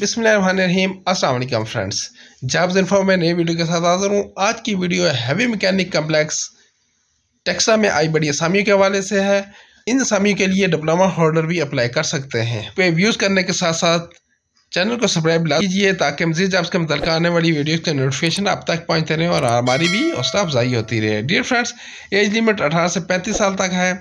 बिसमीम असलम फ्रेंड्स जब इन्फो में नई वीडियो के साथ हाजिर हूँ आज की वीडियो हैवी मैकेनिक कम्प्लेक्स टेक्सा में आई बड़ी असामियों के हवाले से है इन असामियों के लिए डिप्लोमा होल्डर भी अप्लाई कर सकते हैं पे व्यूज़ करने के साथ साथ चैनल को सब्सक्राइब कीजिए ताकि मजीद जब के मुतल आने वाली वीडियो के नोटिफिकेशन आप तक पहुँचते रहें और हमारी भी हौसला अफजाई होती रहे डियर फ्रेंड्स एज लिमिट अठारह से पैंतीस साल तक है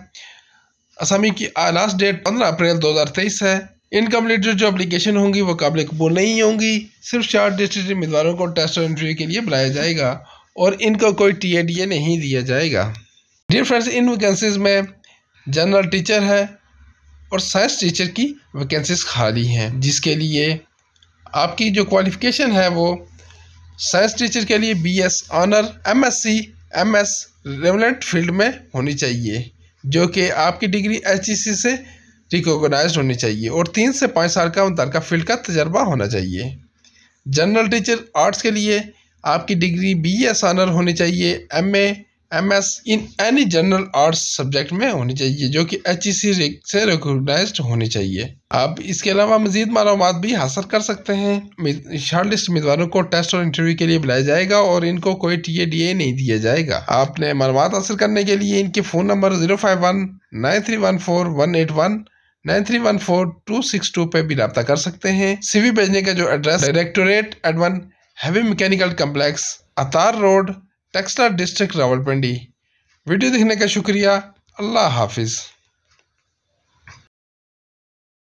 असामी की लास्ट डेट पंद्रह अप्रैल दो हज़ार तेईस है इनकम्प्लीट जो अप्लीकेशन होंगी वो काबिल कबूल नहीं होंगी सिर्फ चार डिस्ट्रिक्ट उम्मीदवारों को टेस्ट और इंटरव्यू के लिए बुलाया जाएगा और इनको कोई टी ए डी ए नहीं दिया जाएगा डियर फ्रेंड्स इन वैकेंसीज में जनरल टीचर है और साइंस टीचर की वैकेंसीज खाली हैं जिसके लिए आपकी जो क्वालिफ़िकेशन है वो साइंस टीचर के लिए B S honour M S C M S relevant field में होनी चाहिए जो कि आपकी डिग्री एच ई सी से रिकोगनाइज होनी चाहिए और तीन से पाँच साल का अंतर का फील्ड का तजर्बा होना चाहिए जनरल टीचर आर्ट्स के लिए आपकी डिग्री बी एस आनर होनी चाहिए M A M S in any general arts subject में होनी चाहिए जो कि एच ई सी से रिकोगनाइज होनी चाहिए आप इसके अलावा मजीद मालूम भी हासिल कर सकते हैं शार्ट लिस्ट उम्मीदवारों को टेस्ट और इंटरव्यू के लिए बुलाया जाएगा और इनको कोई टी ए डी ए नहीं दिया जाएगा आपने मालूम हासिल करने के लिए इनके phone number zero five one nine three one four one eight one nine three one four two six two पे भी रब्ता कर सकते हैं सीवी भेजने का जो एड्रेस डायरेक्टोरेट एडवन हैवी मैकेनिकल कम्प्लेक्स अतार road Taxila district Rawalpindi video देखने का शुक्रिया अल्लाह हाफिज़